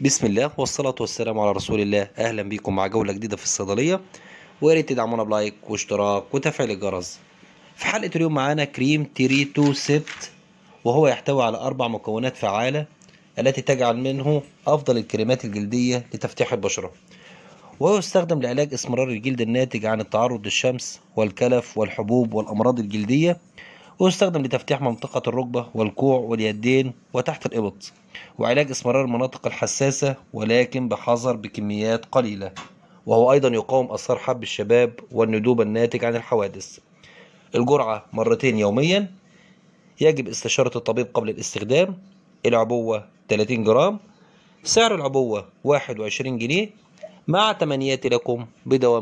بسم الله والصلاة والسلام على رسول الله أهلا بيكم مع جولة جديدة في الصيدلية ويا ريت تدعمونا بلايك واشتراك وتفعيل الجرس في حلقة اليوم معانا كريم تيريتو سبت وهو يحتوي على أربع مكونات فعالة التي تجعل منه أفضل الكريمات الجلدية لتفتيح البشرة وهو يستخدم لعلاج إسمرار الجلد الناتج عن التعرض للشمس والكلف والحبوب والأمراض الجلدية ويستخدم لتفتيح منطقة الركبة والكوع واليدين وتحت الإبط وعلاج إسمرار المناطق الحساسة ولكن بحذر بكميات قليلة وهو أيضا يقاوم أثار حب الشباب والندوب الناتج عن الحوادث الجرعة مرتين يوميا يجب استشارة الطبيب قبل الاستخدام العبوة 30 جرام سعر العبوة 21 جنيه مع تمنياتي لكم بدوام